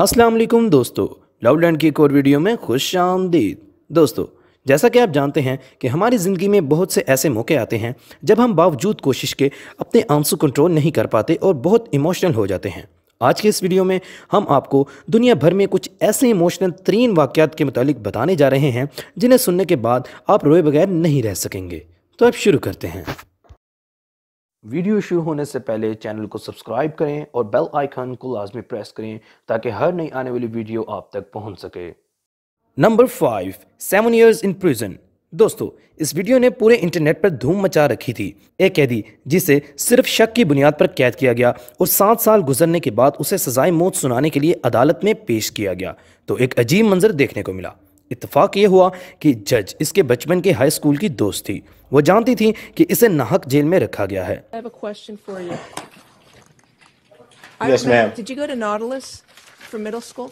असलम दोस्तों love land की एक और वीडियो में खुश आमदीद दोस्तों जैसा कि आप जानते हैं कि हमारी ज़िंदगी में बहुत से ऐसे मौके आते हैं जब हम बावजूद कोशिश के अपने आंसू कंट्रोल नहीं कर पाते और बहुत इमोशनल हो जाते हैं आज के इस वीडियो में हम आपको दुनिया भर में कुछ ऐसे इमोशनल तरीन वाक़ात के मुतालिक बताने जा रहे हैं जिन्हें सुनने के बाद आप रोए बगैर नहीं रह सकेंगे तो अब शुरू करते हैं वीडियो शुरू होने से पहले चैनल को सब्सक्राइब करें और बेल आइकन को लाजमी प्रेस करें ताकि हर नई आने वाली वीडियो आप तक पहुंच सके number five seven years in prison दोस्तों इस वीडियो ने पूरे इंटरनेट पर धूम मचा रखी थी एक कैदी जिसे सिर्फ शक की बुनियाद पर कैद किया गया और सात साल गुजरने के बाद उसे सजाए मौत सुनाने के लिए अदालत में पेश किया गया तो एक अजीब मंजर देखने को मिला इतफाक़ ये हुआ कि जज इसके बचपन के हाई स्कूल की दोस्त थी वो जानती थी कि इसे नाहक जेल में रखा गया है Yes, ma'am. Did you go to Nautilus for middle school?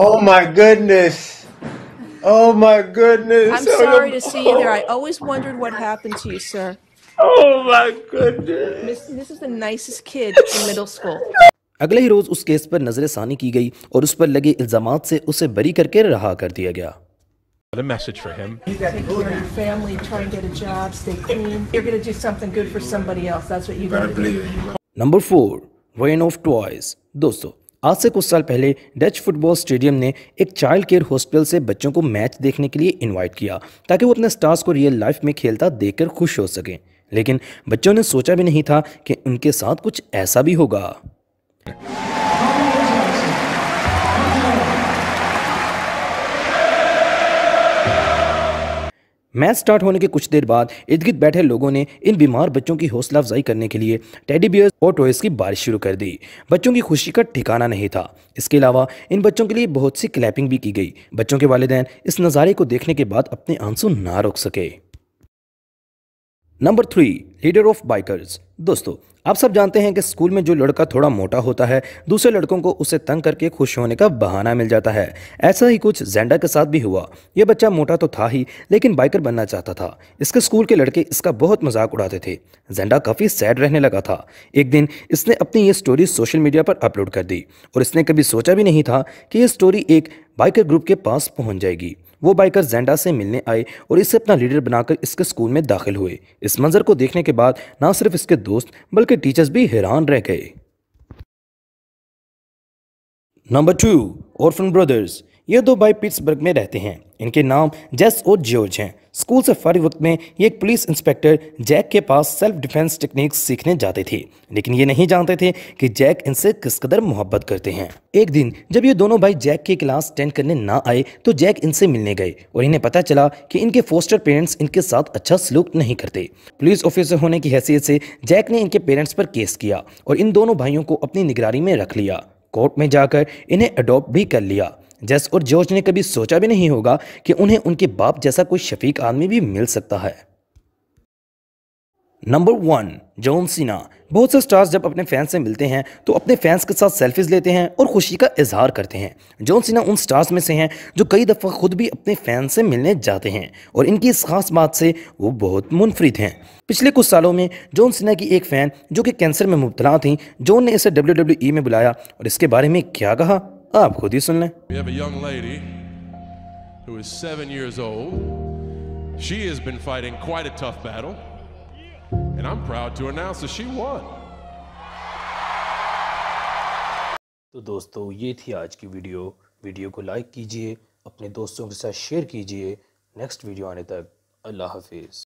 Oh my goodness. Oh my goodness. I'm sorry to see you there. I always wondered what happened to you, sir. Oh my goodness. Miss, this is the nicest kid in middle school. अगले ही रोज उस case पर नजरसानी की गई और उस पर लगे इल्जाम से उसे बरी करके रहा कर दिया गया a message for him. You got to care your family, try and get a job, stay clean. You're going to do something good for somebody else. That's what you got to do. Number four, rain of Toys. Dosto. आज से कुछ साल पहले Dutch football stadium ने एक child care hospital से बच्चों को मैच देखने के लिए इनवाइट किया ताकि वो अपने स्टार्स को रियल लाइफ में खेलता देखकर खुश हो सकें लेकिन बच्चों ने सोचा भी नहीं था कि उनके साथ कुछ ऐसा भी होगा मैच स्टार्ट होने के कुछ देर बाद इर्द गिर्द बैठे लोगों ने इन बीमार बच्चों की हौसला अफजाई करने के लिए टेडी बियर्स और टॉयस की बारिश शुरू कर दी बच्चों की खुशी का ठिकाना नहीं था इसके अलावा इन बच्चों के लिए बहुत सी क्लैपिंग भी की गई बच्चों के वालदेन इस नज़ारे को देखने के बाद अपने आंसू ना रोक सके number three leader of bikers दोस्तों आप सब जानते हैं कि स्कूल में जो लड़का थोड़ा मोटा होता है दूसरे लड़कों को उसे तंग करके खुश होने का बहाना मिल जाता है ऐसा ही कुछ जेंडा के साथ भी हुआ यह बच्चा मोटा तो था ही लेकिन बाइकर बनना चाहता था इसके स्कूल के लड़के इसका बहुत मजाक उड़ाते थे जेंडा काफ़ी सैड रहने लगा था एक दिन इसने अपनी ये स्टोरी सोशल मीडिया पर अपलोड कर दी और इसने कभी सोचा भी नहीं था कि ये स्टोरी एक बाइकर ग्रुप के पास पहुंच जाएगी वो बाइकर जेंडा से मिलने आए और इसे अपना लीडर बनाकर इसके स्कूल में दाखिल हुए इस मंजर को देखने के बाद ना सिर्फ इसके दोस्त बल्कि टीचर्स भी हैरान रह गए नंबर टू ऑर्फन ब्रदर्स ये दो भाई पिट्सबर्ग में रहते हैं इनके नाम जेस और जॉर्ज हैं स्कूल से फारिग वक्त में ये एक पुलिस इंस्पेक्टर जैक के पास सेल्फ डिफेंस टेक्निक्स सीखने जाते थे लेकिन ये नहीं जानते थे कि जैक इनसे किस कदर मोहब्बत करते हैं एक दिन जब ये दोनों भाई जैक की क्लास अटेंड करने ना आए तो जैक इनसे मिलने गए और इन्हें पता चला कि इनके फोस्टर पेरेंट्स इनके साथ अच्छा सलूक नहीं करते पुलिस ऑफिसर होने की हैसियत से जैक ने इनके पेरेंट्स पर केस किया और इन दोनों भाइयों को अपनी निगरानी में रख लिया कोर्ट में जाकर इन्हें अडोप्ट भी कर लिया जस और जॉर्ज ने कभी सोचा भी नहीं होगा कि उन्हें उनके बाप जैसा कोई शफीक आदमी भी मिल सकता है नंबर वन जॉन सीना बहुत से स्टार्स जब अपने फैंस से मिलते हैं तो अपने फैंस के साथ सेल्फीज लेते हैं और खुशी का इजहार करते हैं जॉन सीना उन स्टार्स में से हैं जो कई दफ़ा खुद भी अपने फैंस से मिलने जाते हैं और इनकी इस खास बात से वो बहुत मुनफरद हैं पिछले कुछ सालों में जॉन सीना की एक फ़ैन जो कि कैंसर में मुबतला थी जॉन ने इसे डब्ल्यू e में बुलाया और इसके बारे में क्या कहा आप खुद ही सुन लें We have a young lady who is seven years old. She has been fighting quite a tough battle, and I'm proud to announce that she won. तो दोस्तों ये थी आज की वीडियो वीडियो को लाइक कीजिए अपने दोस्तों के साथ शेयर कीजिए नेक्स्ट वीडियो आने तक अल्लाह हाफिज़